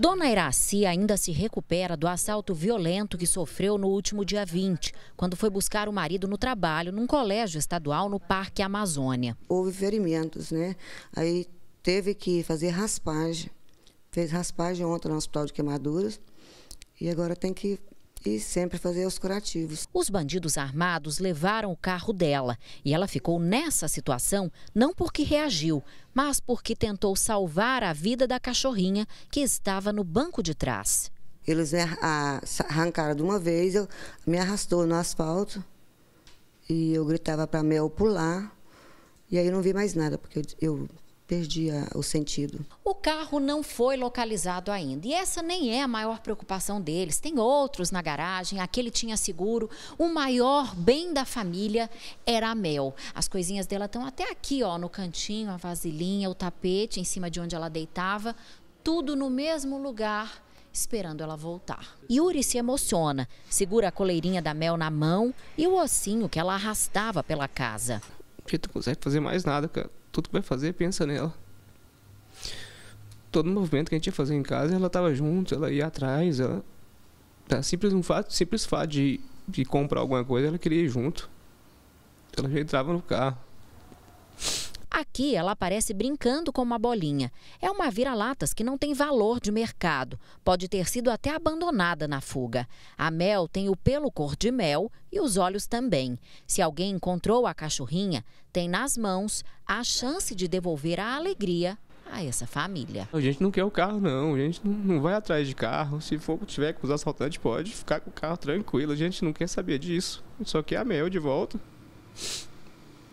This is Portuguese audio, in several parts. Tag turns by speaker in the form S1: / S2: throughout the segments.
S1: Dona Iraci ainda se recupera do assalto violento que sofreu no último dia 20, quando foi buscar o marido no trabalho num colégio estadual no Parque Amazônia. Houve
S2: ferimentos, né? Aí teve que fazer raspagem. Fez raspagem
S1: ontem no Hospital de Queimaduras e agora tem que e sempre fazer os curativos. Os bandidos armados levaram o carro dela e ela ficou nessa situação não porque reagiu, mas porque tentou salvar a vida da cachorrinha que estava no banco de trás. Eles me arrancaram de uma vez, eu, me arrastou
S2: no asfalto e eu gritava para Mel pular. E aí eu não vi mais nada, porque eu perdi a, o sentido.
S1: O carro não foi localizado ainda e essa nem é a maior preocupação deles. Tem outros na garagem, aquele tinha seguro. O maior bem da família era a Mel. As coisinhas dela estão até aqui, ó, no cantinho, a vasilhinha, o tapete em cima de onde ela deitava, tudo no mesmo lugar esperando ela voltar. Yuri se emociona, segura a coleirinha da Mel na mão e o ossinho que ela arrastava pela casa.
S3: Porque tu não consegue fazer mais nada, cara tudo que vai fazer, pensa nela. Todo movimento que a gente ia fazer em casa, ela estava junto, ela ia atrás, ela tá simples um fato, simples fato de, de comprar alguma coisa, ela queria ir junto. Ela já entrava no carro.
S1: Aqui ela aparece brincando com uma bolinha. É uma vira-latas que não tem valor de mercado. Pode ter sido até abandonada na fuga. A Mel tem o pelo cor de mel e os olhos também. Se alguém encontrou a cachorrinha, tem nas mãos a chance de devolver a alegria a essa família.
S3: A gente não quer o carro, não. A gente não vai atrás de carro. Se for tiver com os assaltantes, pode ficar com o carro tranquilo. A gente não quer saber disso. Só quer a Mel de volta.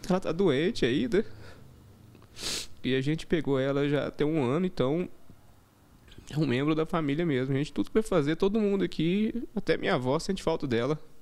S3: Ela tá doente ainda. E a gente pegou ela já tem um ano, então é um membro da família mesmo. A gente tudo para fazer, todo mundo aqui, até minha avó sente falta dela.